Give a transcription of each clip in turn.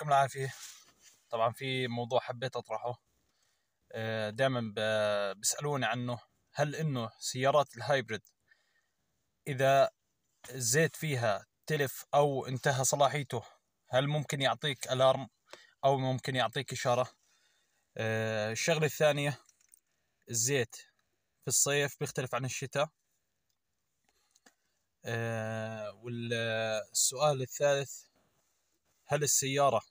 يعطيكم العافية طبعا في موضوع حبيت أطرحه آه، دائما بيسألوني عنه هل إنه سيارات الهايبرد إذا الزيت فيها تلف أو انتهى صلاحيته هل ممكن يعطيك ألارم أو ممكن يعطيك إشارة آه، الشغلة الثانية الزيت في الصيف بيختلف عن الشتاء آه، والسؤال الثالث هل السيارة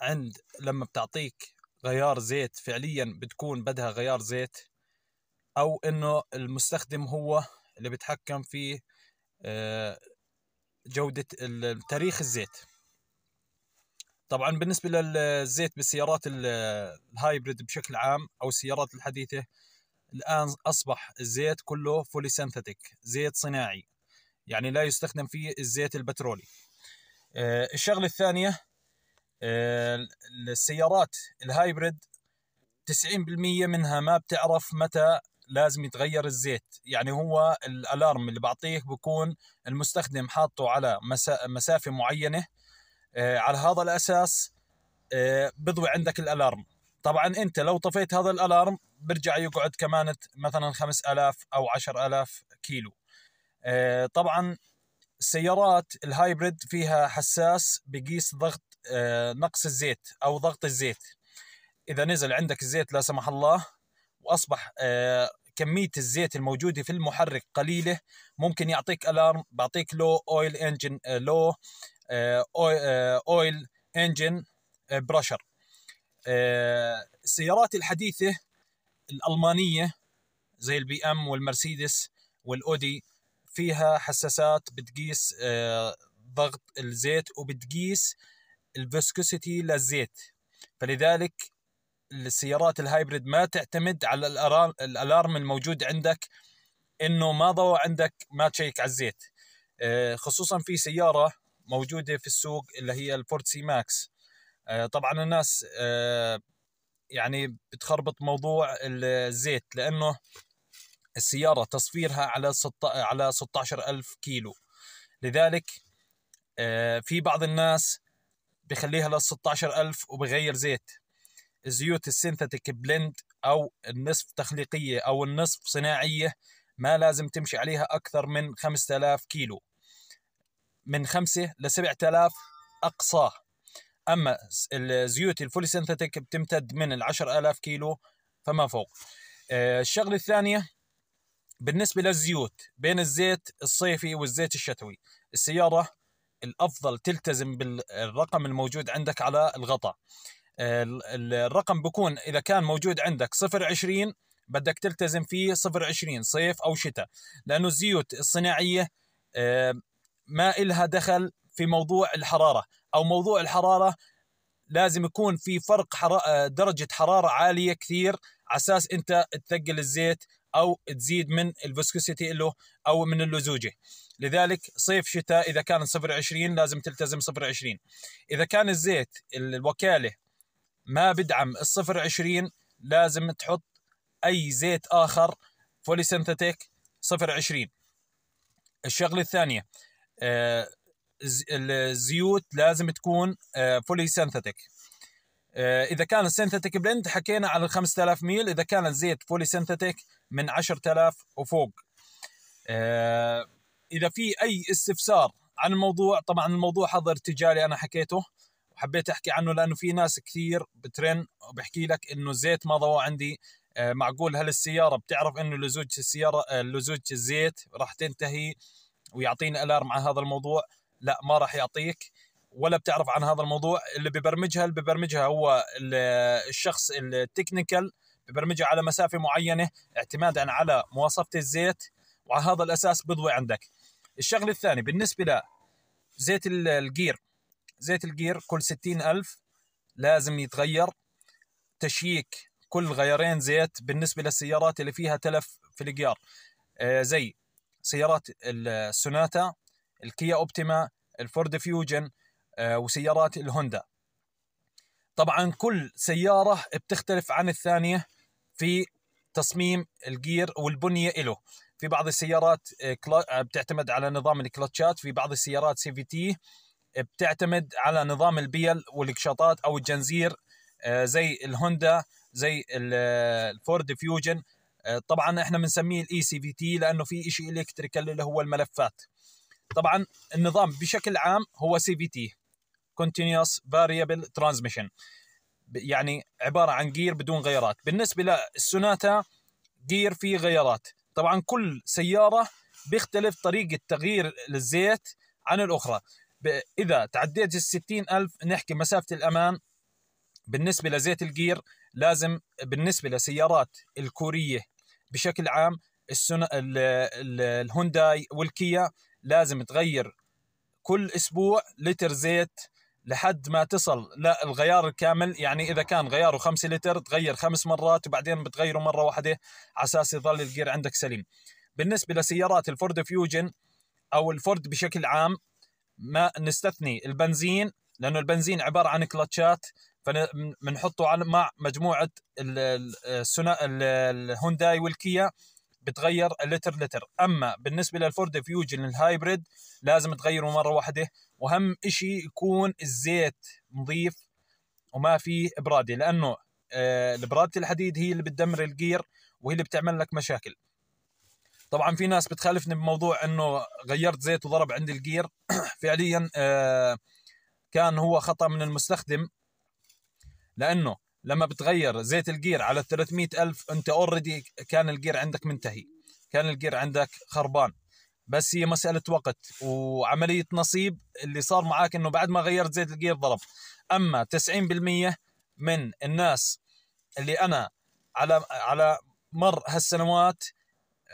عند لما بتعطيك غيار زيت فعليا بتكون بدها غيار زيت او انه المستخدم هو اللي بتحكم في آه، جودة تاريخ الزيت طبعا بالنسبة للزيت بالسيارات الهايبريد بشكل عام او السيارات الحديثة الان اصبح الزيت كله فولي سينثيتك زيت صناعي يعني لا يستخدم فيه الزيت البترولي آه، الشغلة الثانية آه، السيارات الهايبرد 90% منها ما بتعرف متى لازم يتغير الزيت يعني هو الالارم اللي بعطيك بكون المستخدم حاطه على مسافه معينه آه، على هذا الاساس آه، بضوي عندك الالارم طبعا انت لو طفيت هذا الالارم برجع يقعد كمان مثلا 5000 او 10000 كيلو طبعا السيارات الهايبريد فيها حساس بقيس ضغط آه، نقص الزيت او ضغط الزيت اذا نزل عندك الزيت لا سمح الله واصبح آه، كميه الزيت الموجوده في المحرك قليله ممكن يعطيك الارم بعطيك لو اويل انجن لو اويل انجن برشر السيارات الحديثه الالمانيه زي البي ام والمرسيدس والاودي فيها حساسات بتقيس آه، ضغط الزيت وبتقيس الفيسكوسيتي للزيت فلذلك السيارات الهايبريد ما تعتمد على الالارم الموجود عندك انه ما ضوى عندك ما تشيك على الزيت آه، خصوصا في سياره موجوده في السوق اللي هي الفورد سي ماكس آه، طبعا الناس آه، يعني بتخربط موضوع الزيت لانه السياره تصفيرها على على 16000 كيلو لذلك في بعض الناس بخليها لل 16000 وبغير زيت الزيوت السينثيتيك بلند او النصف تخليقيه او النصف صناعيه ما لازم تمشي عليها اكثر من 5000 كيلو من 5 ل 7000 اقصى اما الزيوت الفولي سينثيتيك بتمتد من ال 10000 كيلو فما فوق آه، الشغله الثانيه بالنسبه للزيوت بين الزيت الصيفي والزيت الشتوي السياره الافضل تلتزم بالرقم الموجود عندك على الغطاء الرقم بكون اذا كان موجود عندك 020 بدك تلتزم فيه 020 صيف او شتاء لانه الزيوت الصناعيه ما إلها دخل في موضوع الحراره او موضوع الحراره لازم يكون في فرق درجه حراره عاليه كثير على اساس انت تثقل الزيت او تزيد من الفسكوسيتي له او من اللزوجه لذلك صيف شتاء اذا كان صفر 20 لازم تلتزم صفر 20 اذا كان الزيت الوكاله ما بدعم الصفر 20 لازم تحط اي زيت اخر فولي سنتيك صفر 20 الشغله الثانيه آه، الزيوت لازم تكون آه، فولي سنتيك آه، اذا كان السينثيتك بلند حكينا عن ال 5000 ميل اذا كان الزيت بولي سينثيتك من 10000 وفوق آه، اذا في اي استفسار عن الموضوع طبعا الموضوع هذا تجاري انا حكيته وحبيت احكي عنه لانه في ناس كثير بترن وبحكي لك انه الزيت ما ضوى عندي آه، معقول هل السياره بتعرف انه لزوجة السياره لزوجة الزيت راح تنتهي ويعطيني الارم على هذا الموضوع لا ما راح يعطيك ولا بتعرف عن هذا الموضوع اللي ببرمجها اللي ببرمجها هو الشخص التكنيكال ببرمجها على مسافه معينه اعتمادا على مواصفه الزيت وعلى هذا الاساس بضوي عندك الشغله الثانيه بالنسبه ل زيت الجير زيت الجير كل 60000 لازم يتغير تشييك كل غيرين زيت بالنسبه للسيارات اللي فيها تلف في الجيار آه، زي سيارات السوناتا الكيا اوبتيما الفورد فيوجن آه، وسيارات الهوندا طبعا كل سيارة بتختلف عن الثانية في تصميم الجير والبنية له في بعض السيارات آه، آه، بتعتمد على نظام الكلتشات في بعض السيارات سي في تي بتعتمد على نظام البيل والقشاطات او الجنزير زي الهوندا زي الفورد فيوجن طبعا احنا بنسميه الاي سي في تي لانه في شيء الكتريكال اللي هو الملفات طبعا النظام بشكل عام هو سي في تي كونتينيوس فاريبل ترانزميشن يعني عباره عن جير بدون غيارات بالنسبه للسوناتا جير فيه غيارات طبعا كل سياره بيختلف طريقه تغيير الزيت عن الاخرى اذا تعديت ال 60000 نحكي مسافه الامان بالنسبه لزيت الجير لازم بالنسبه لسيارات الكوريه بشكل عام السنة الهونداي والكيا لازم تغير كل اسبوع لتر زيت لحد ما تصل للغيار الكامل يعني اذا كان غياره 5 لتر تغير خمس مرات وبعدين بتغيره مره واحده على اساس يظل الجير عندك سليم بالنسبه لسيارات الفورد فيوجن او الفورد بشكل عام ما نستثني البنزين لانه البنزين عباره عن كلتشات فبنحطه مع مجموعه السنا الهونداي والكيا بتغير اللتر لتر اما بالنسبه للفورد فيوجن الهايبريد لازم تغيره مره واحده واهم شيء يكون الزيت نظيف وما فيه براده لانه آه، براده الحديد هي اللي بتدمر الجير وهي اللي بتعمل لك مشاكل طبعا في ناس بتخالفني بموضوع انه غيرت زيت وضرب عندي الجير فعليا آه، كان هو خطا من المستخدم لانه لما بتغير زيت الجير على 300 ألف أنت اوريدي كان الجير عندك منتهي كان الجير عندك خربان بس هي مساله وقت وعمليه نصيب اللي صار معك انه بعد ما غيرت زيت الجير ضرب اما 90% من الناس اللي انا على على مر هالسنوات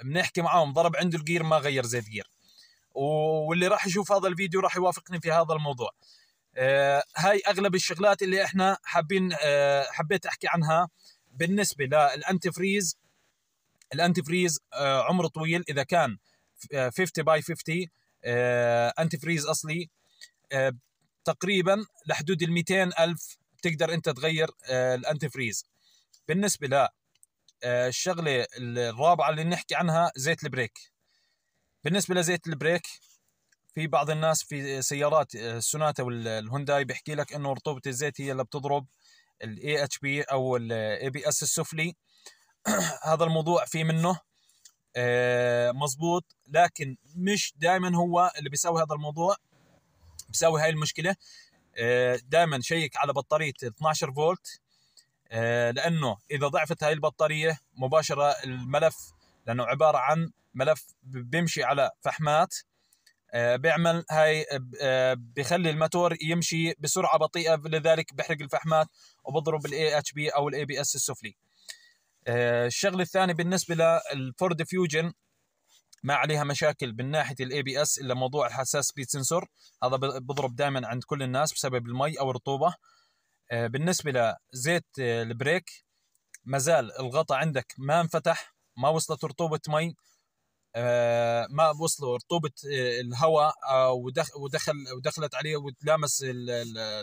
بنحكي معاهم ضرب عنده الجير ما غير زيت جير واللي راح يشوف هذا الفيديو راح يوافقني في هذا الموضوع آه، هاي اغلب الشغلات اللي احنا حابين آه، حبيت احكي عنها بالنسبه للانتي فريز الانتي فريز آه، عمره طويل اذا كان 50 باي 50 انتي فريز اصلي آه، تقريبا لحدود ال 200 الف بتقدر انت تغير آه، الانتي فريز بالنسبه ل آه، الشغله الرابعه اللي نحكي عنها زيت البريك بالنسبه لزيت البريك في بعض الناس في سيارات السوناتا والهونداي بيحكي لك انه رطوبه الزيت هي اللي بتضرب الاي اتش بي او الاي بي اس السفلي هذا الموضوع في منه آه، مظبوط لكن مش دائما هو اللي بيساوي هذا الموضوع بيساوي هاي المشكله آه، دائما شيك على بطاريه 12 فولت آه، لانه اذا ضعفت هاي البطاريه مباشره الملف لانه عباره عن ملف بيمشي على فحمات بيعمل هاي بخلي الماتور يمشي بسرعه بطيئه لذلك بحرق الفحمات وبضرب الاي اتش بي او الاي بي اس السفلي آه، الشغل الثاني بالنسبه للفورد فيوجن ما عليها مشاكل من ناحيه الاي بي اس الا موضوع الحساس بيد سنسور هذا بضرب دائما عند كل الناس بسبب المي او الرطوبه آه، بالنسبه لزيت آه، البريك ما زال الغطاء عندك ما انفتح ما وصلت رطوبه مي ما وصلوا رطوبه الهواء ودخل ودخلت عليه وتلامس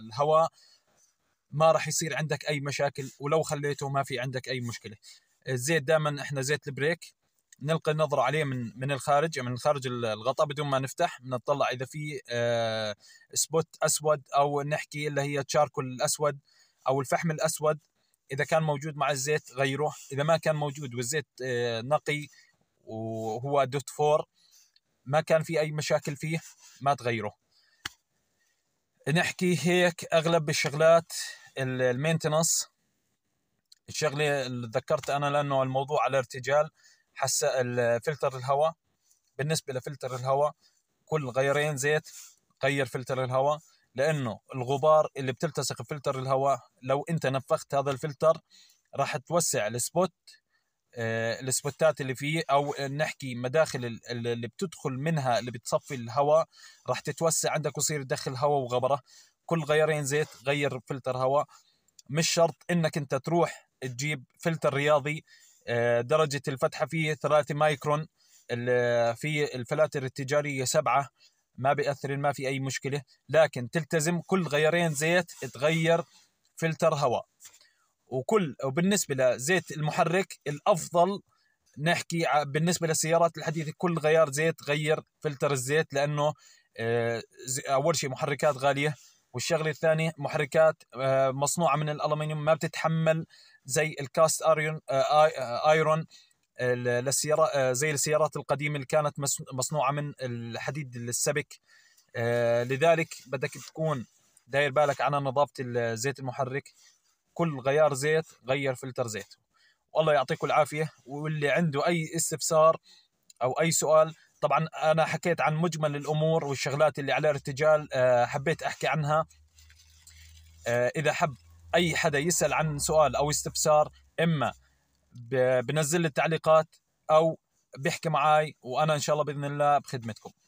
الهواء ما راح يصير عندك اي مشاكل ولو خليته ما في عندك اي مشكله الزيت دائما احنا زيت البريك نلقي نظره عليه من من الخارج من خارج الغطاء بدون ما نفتح بنطلع اذا في اه سبوت اسود او نحكي اللي هي تشاركل الاسود او الفحم الاسود اذا كان موجود مع الزيت غيره اذا ما كان موجود والزيت اه نقي وهو دوت فور ما كان في اي مشاكل فيه ما تغيره نحكي هيك اغلب الشغلات المينتنس الشغله اللي ذكرت انا لانه الموضوع على ارتجال حسا الفلتر الهواء بالنسبه لفلتر الهواء كل غيرين زيت غير فلتر الهواء لانه الغبار اللي بتلتصق بفلتر الهواء لو انت نفخت هذا الفلتر راح توسع السبوت آه، السبوتات اللي فيه او نحكي مداخل اللي بتدخل منها اللي بتصفي الهواء راح تتوسع عندك ويصير تدخل هواء وغبره كل غيرين زيت غير فلتر هواء مش شرط انك انت تروح تجيب فلتر رياضي آه، درجة الفتحة فيه 3 مايكرون في الفلاتر التجارية سبعة ما بيأثر ما في أي مشكلة لكن تلتزم كل غيرين زيت تغير فلتر هواء وكل وبالنسبه لزيت المحرك الافضل نحكي بالنسبه للسيارات الحديثه كل غيار زيت غير فلتر الزيت لانه آه، اول شيء محركات غاليه والشغله الثانيه محركات آه، مصنوعه من الالومنيوم ما بتتحمل زي الكاست آه، ايرون ايرون للسيارات زي السيارات القديمه اللي كانت مصنوعه من الحديد السبك لذلك بدك تكون داير بالك على نظافه زيت المحرك كل غيار زيت غير فلتر زيت والله يعطيكم العافيه واللي عنده اي استفسار او اي سؤال طبعا انا حكيت عن مجمل الامور والشغلات اللي على ارتجال آه، حبيت احكي عنها آه، اذا حب اي حدا يسال عن سؤال او استفسار اما بنزل التعليقات او بيحكي معاي وانا ان شاء الله باذن الله بخدمتكم